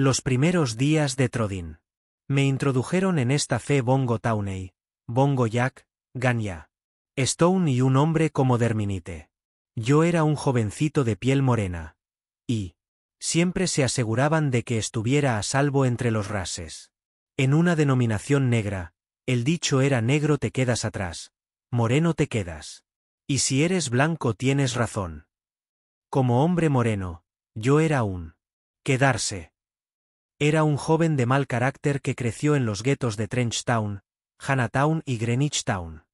Los primeros días de Trodin. Me introdujeron en esta fe Bongo Tauney, Bongo Jack, Ganya, Stone y un hombre como Derminite. Yo era un jovencito de piel morena. Y siempre se aseguraban de que estuviera a salvo entre los rases. En una denominación negra, el dicho era negro te quedas atrás, moreno te quedas. Y si eres blanco tienes razón. Como hombre moreno, yo era un quedarse. Era un joven de mal carácter que creció en los guetos de Trenchtown, Hanatown y Greenwich Town.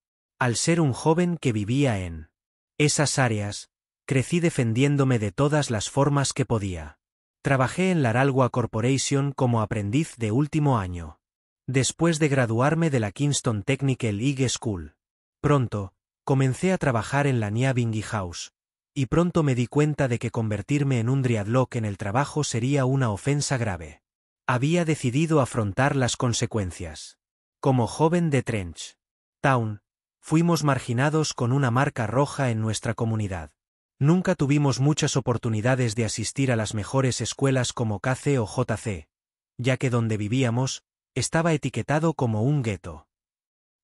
Al ser un joven que vivía en esas áreas, crecí defendiéndome de todas las formas que podía. Trabajé en la Aralwa Corporation como aprendiz de último año. Después de graduarme de la Kingston Technical League School, pronto, comencé a trabajar en la Niabingi House, y pronto me di cuenta de que convertirme en un dreadlock en el trabajo sería una ofensa grave. Había decidido afrontar las consecuencias. Como joven de Trench Town, fuimos marginados con una marca roja en nuestra comunidad. Nunca tuvimos muchas oportunidades de asistir a las mejores escuelas como KC o JC, ya que donde vivíamos, estaba etiquetado como un gueto.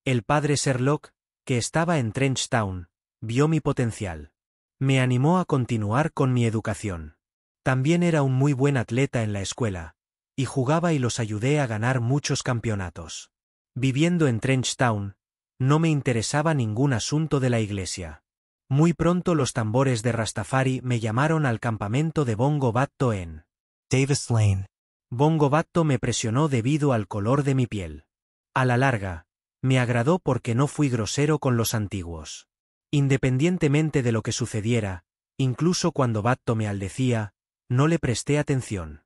El padre Sherlock, que estaba en Trench Town, vio mi potencial. Me animó a continuar con mi educación. También era un muy buen atleta en la escuela, y jugaba y los ayudé a ganar muchos campeonatos. Viviendo en Trenchtown, no me interesaba ningún asunto de la iglesia. Muy pronto los tambores de Rastafari me llamaron al campamento de Bongo Batto en Davis Lane. Bongo Batto me presionó debido al color de mi piel. A la larga, me agradó porque no fui grosero con los antiguos. Independientemente de lo que sucediera, incluso cuando Batto me aldecía, no le presté atención.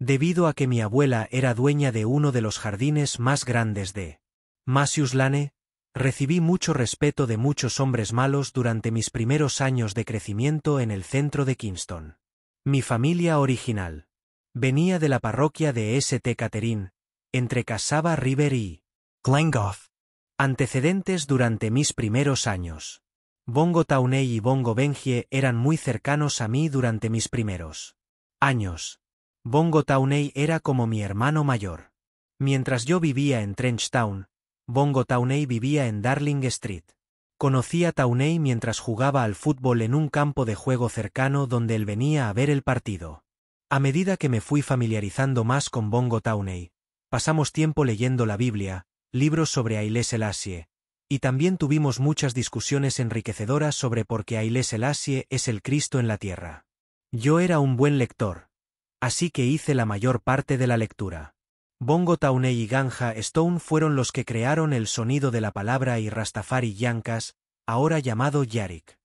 Debido a que mi abuela era dueña de uno de los jardines más grandes de Lane, recibí mucho respeto de muchos hombres malos durante mis primeros años de crecimiento en el centro de Kingston. Mi familia original venía de la parroquia de St. Catherine, entre Casaba River y Glengough. Antecedentes durante mis primeros años. Bongo Tauney y Bongo Bengie eran muy cercanos a mí durante mis primeros años. Bongo Tauney era como mi hermano mayor. Mientras yo vivía en Trench Town, Bongo Tauney vivía en Darling Street. Conocí a Tauney mientras jugaba al fútbol en un campo de juego cercano donde él venía a ver el partido. A medida que me fui familiarizando más con Bongo Tauney, pasamos tiempo leyendo la Biblia, libros sobre Ailés Selassie, y también tuvimos muchas discusiones enriquecedoras sobre por qué Aileselassie Selassie es el Cristo en la tierra. Yo era un buen lector, así que hice la mayor parte de la lectura. Bongo Taunay y Ganja Stone fueron los que crearon el sonido de la palabra y Rastafari Yankas, ahora llamado Yarik.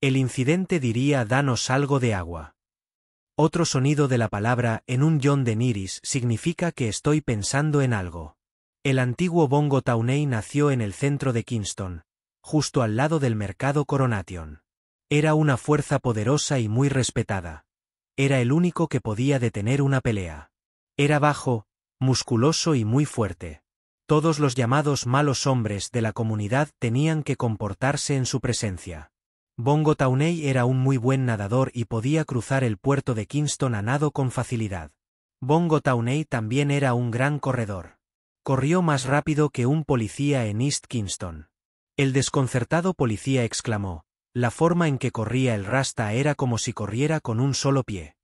El incidente diría danos algo de agua. Otro sonido de la palabra en un yon de Niris significa que estoy pensando en algo. El antiguo Bongo Taunay nació en el centro de Kingston, justo al lado del mercado Coronation. Era una fuerza poderosa y muy respetada. Era el único que podía detener una pelea. Era bajo, musculoso y muy fuerte. Todos los llamados malos hombres de la comunidad tenían que comportarse en su presencia. Bongo Tauney era un muy buen nadador y podía cruzar el puerto de Kingston a nado con facilidad. Bongo Tauney también era un gran corredor. Corrió más rápido que un policía en East Kingston. El desconcertado policía exclamó, la forma en que corría el rasta era como si corriera con un solo pie.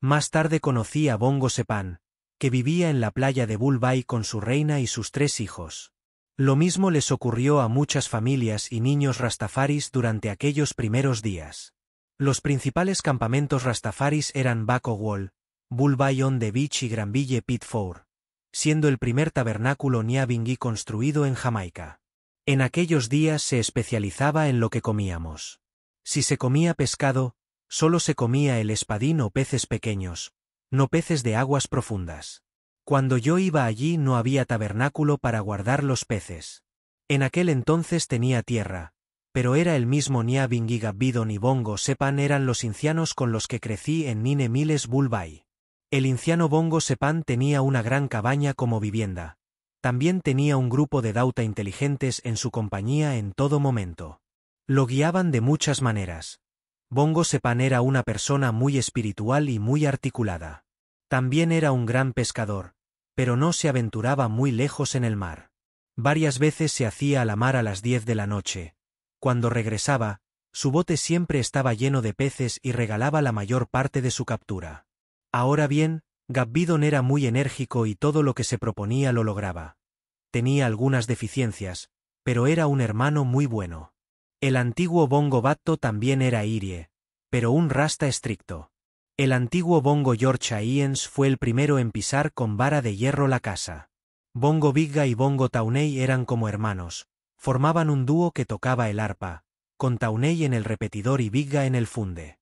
Más tarde conocí a Bongo Sepan, que vivía en la playa de Bulbay con su reina y sus tres hijos. Lo mismo les ocurrió a muchas familias y niños rastafaris durante aquellos primeros días. Los principales campamentos rastafaris eran Baco Wall, Bulbay on the Beach y Granville pitfour siendo el primer tabernáculo niabingui construido en Jamaica. En aquellos días se especializaba en lo que comíamos. Si se comía pescado, solo se comía el espadín o peces pequeños, no peces de aguas profundas. Cuando yo iba allí no había tabernáculo para guardar los peces. En aquel entonces tenía tierra, pero era el mismo Niabin ni y Bongo Sepan eran los incianos con los que crecí en Nine Miles Bulbay. El inciano Bongo Sepan tenía una gran cabaña como vivienda, también tenía un grupo de Dauta inteligentes en su compañía en todo momento. Lo guiaban de muchas maneras. Bongo Sepan era una persona muy espiritual y muy articulada. También era un gran pescador, pero no se aventuraba muy lejos en el mar. Varias veces se hacía a la mar a las diez de la noche. Cuando regresaba, su bote siempre estaba lleno de peces y regalaba la mayor parte de su captura. Ahora bien, Gabidon era muy enérgico y todo lo que se proponía lo lograba. Tenía algunas deficiencias, pero era un hermano muy bueno. El antiguo Bongo Batto también era irie, pero un rasta estricto. El antiguo Bongo George Iens fue el primero en pisar con vara de hierro la casa. Bongo Bigga y Bongo Taunei eran como hermanos. Formaban un dúo que tocaba el arpa, con Tauney en el repetidor y Bigga en el funde.